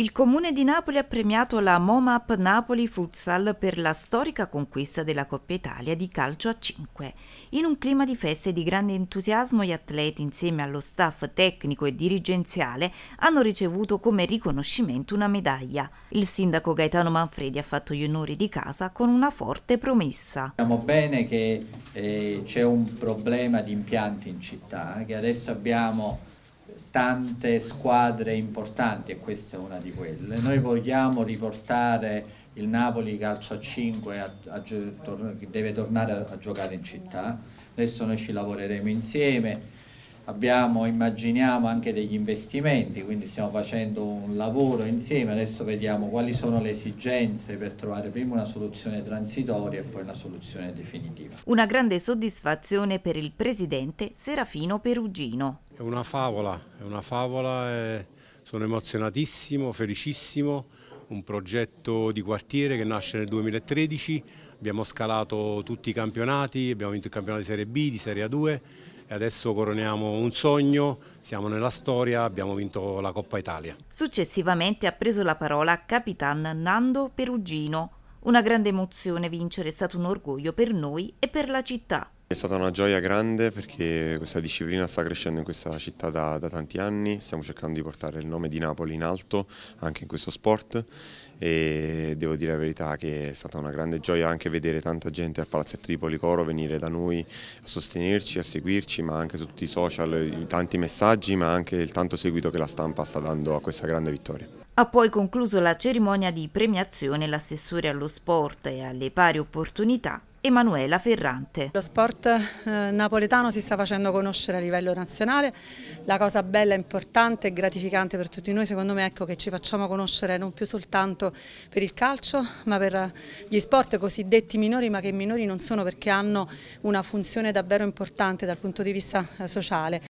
Il Comune di Napoli ha premiato la Momap Napoli Futsal per la storica conquista della Coppa Italia di calcio a 5. In un clima di feste e di grande entusiasmo gli atleti insieme allo staff tecnico e dirigenziale hanno ricevuto come riconoscimento una medaglia. Il sindaco Gaetano Manfredi ha fatto gli onori di casa con una forte promessa. Sappiamo bene che eh, c'è un problema di impianti in città, eh, che adesso abbiamo tante squadre importanti e questa è una di quelle. Noi vogliamo riportare il Napoli calcio a 5 a, a, deve tornare a, a giocare in città, adesso noi ci lavoreremo insieme abbiamo, immaginiamo anche degli investimenti, quindi stiamo facendo un lavoro insieme, adesso vediamo quali sono le esigenze per trovare prima una soluzione transitoria e poi una soluzione definitiva. Una grande soddisfazione per il presidente Serafino Perugino. È una favola, è una favola, è... Eh, sono emozionatissimo, felicissimo, un progetto di quartiere che nasce nel 2013, abbiamo scalato tutti i campionati, abbiamo vinto il campionato di Serie B, di Serie A2 e adesso coroniamo un sogno, siamo nella storia, abbiamo vinto la Coppa Italia. Successivamente ha preso la parola Capitan Nando Perugino. Una grande emozione vincere è stato un orgoglio per noi e per la città. È stata una gioia grande perché questa disciplina sta crescendo in questa città da, da, tanti anni, stiamo cercando di portare il nome di Napoli in alto anche in questo sport e devo dire la verità che è stata una grande gioia anche vedere tanta gente al palazzetto di Policoro venire da noi a sostenerci, a seguirci, ma anche su tutti i social, tanti messaggi, ma anche il tanto seguito che la stampa sta dando a questa grande vittoria. Ha poi concluso la cerimonia di premiazione l'assessore allo sport e alle pari opportunità Emanuela Ferrante. Lo sport eh, napoletano si sta facendo conoscere a livello nazionale, la cosa bella, importante e gratificante per tutti noi secondo me è ecco, che ci facciamo conoscere non più soltanto per il calcio ma per eh, gli sport cosiddetti minori ma che minori non sono perché hanno una funzione davvero importante dal punto di vista eh, sociale.